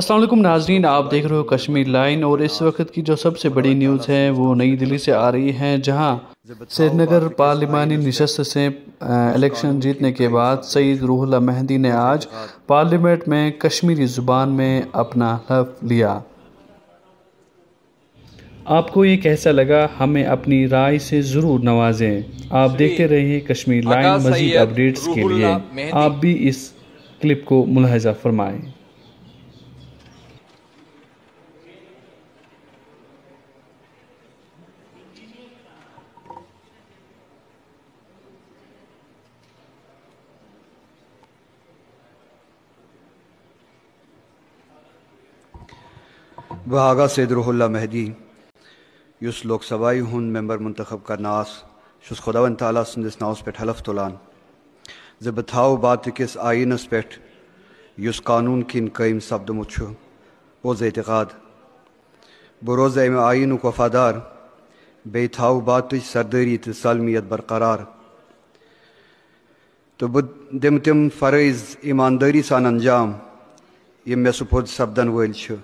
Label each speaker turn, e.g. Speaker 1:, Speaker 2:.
Speaker 1: असलम नाजरीन आप देख रहे हो कश्मीर लाइन और इस वक्त की जो सबसे बड़ी न्यूज़ है वो नई दिल्ली से आ रही है जहां श्रीनगर पार्लिमानी नशस्त से इलेक्शन जीतने के बाद सईद रूहला मेहंदी ने आज पार्लियामेंट में कश्मीरी ज़ुबान में अपना हफ लिया आपको ये कैसा लगा हमें अपनी राय से ज़रूर नवाजें आप देखते रहिए कश्मीर लाइन मजीद अपडेट्स के लिए आप भी इस क्लिप को मुलाजा फरमाएँ
Speaker 2: बहागा सैद रोहल्ला महदी युस लोकसभाई हुन मेंबर मंतखब नास शुस खुदा तला सिंदिस नाउस पे हलफ तुलान जबथाओ बात किस आइनस पे युस कानून किन कईम सब्द मुछ ओज एतक़ाद बरोज़ एम आइन वफादार बे थाओ बात सरदरी तो सलमियत बरकरार तो बुद दिम तम फ़रज़ ईमानदारी सान अंजाम ये मे सुपुद सपदन वल